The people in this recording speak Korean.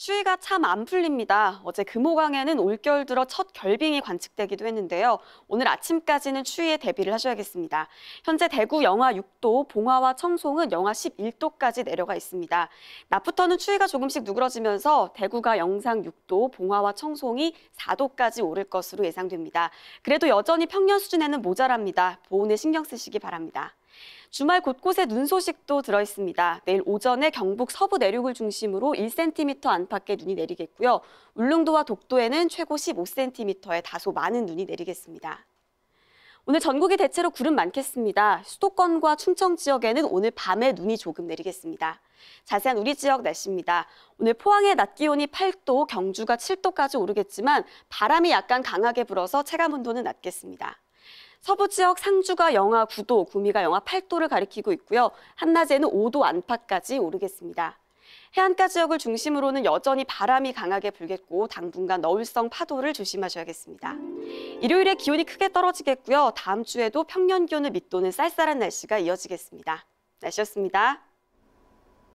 추위가 참 안 풀립니다. 어제 금호강에는 올겨울 들어 첫 결빙이 관측되기도 했는데요. 오늘 아침까지는 추위에 대비를 하셔야겠습니다. 현재 대구 영하 6도, 봉화와 청송은 영하 11도까지 내려가 있습니다. 낮부터는 추위가 조금씩 누그러지면서 대구가 영상 6도, 봉화와 청송이 4도까지 오를 것으로 예상됩니다. 그래도 여전히 평년 수준에는 모자랍니다. 보온에 신경 쓰시기 바랍니다. 주말 곳곳에 눈 소식도 들어 있습니다. 내일 오전에 경북 서부 내륙을 중심으로 1cm 안팎의 눈이 내리겠고요. 울릉도와 독도에는 최고 15cm의 다소 많은 눈이 내리겠습니다. 오늘 전국이 대체로 구름 많겠습니다. 수도권과 충청 지역에는 오늘 밤에 눈이 조금 내리겠습니다. 자세한 우리 지역 날씨입니다. 오늘 포항의 낮 기온이 8도, 경주가 7도까지 오르겠지만 바람이 약간 강하게 불어서 체감 온도는 낮겠습니다. 서부 지역 상주가 영하 9도, 구미가 영하 8도를 가리키고 있고요. 한낮에는 5도 안팎까지 오르겠습니다. 해안가 지역을 중심으로는 여전히 바람이 강하게 불겠고 당분간 너울성 파도를 조심하셔야겠습니다. 일요일에 기온이 크게 떨어지겠고요. 다음 주에도 평년 기온을 밑도는 쌀쌀한 날씨가 이어지겠습니다. 날씨였습니다.